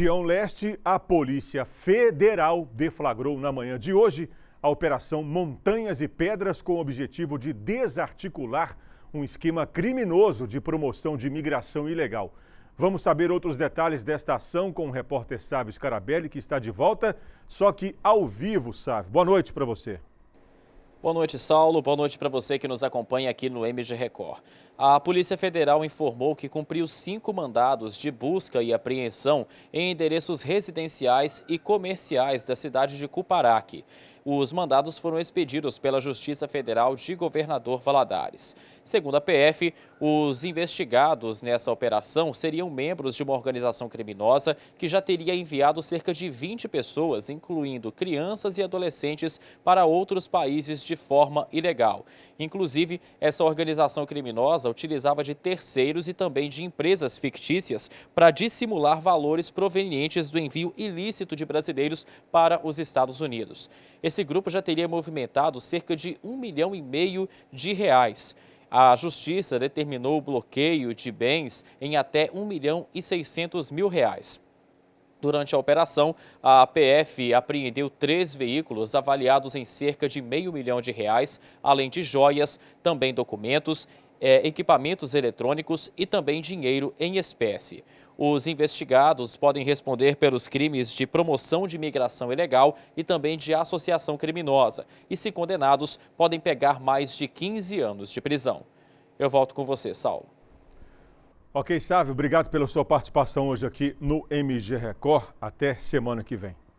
região leste, a Polícia Federal deflagrou na manhã de hoje a Operação Montanhas e Pedras com o objetivo de desarticular um esquema criminoso de promoção de imigração ilegal. Vamos saber outros detalhes desta ação com o repórter Sávio Scarabelli, que está de volta, só que ao vivo, Sávio. Boa noite para você. Boa noite, Saulo. Boa noite para você que nos acompanha aqui no MG Record. A Polícia Federal informou que cumpriu cinco mandados de busca e apreensão em endereços residenciais e comerciais da cidade de Cuparaque. Os mandados foram expedidos pela Justiça Federal de Governador Valadares. Segundo a PF, os investigados nessa operação seriam membros de uma organização criminosa que já teria enviado cerca de 20 pessoas, incluindo crianças e adolescentes, para outros países de de forma ilegal. Inclusive, essa organização criminosa utilizava de terceiros e também de empresas fictícias para dissimular valores provenientes do envio ilícito de brasileiros para os Estados Unidos. Esse grupo já teria movimentado cerca de um milhão e meio de reais. A Justiça determinou o bloqueio de bens em até um milhão e seiscentos mil reais. Durante a operação, a PF apreendeu três veículos avaliados em cerca de meio milhão de reais, além de joias, também documentos, é, equipamentos eletrônicos e também dinheiro em espécie. Os investigados podem responder pelos crimes de promoção de imigração ilegal e também de associação criminosa. E, se condenados, podem pegar mais de 15 anos de prisão. Eu volto com você, Saulo. Ok, Sávio, obrigado pela sua participação hoje aqui no MG Record. Até semana que vem.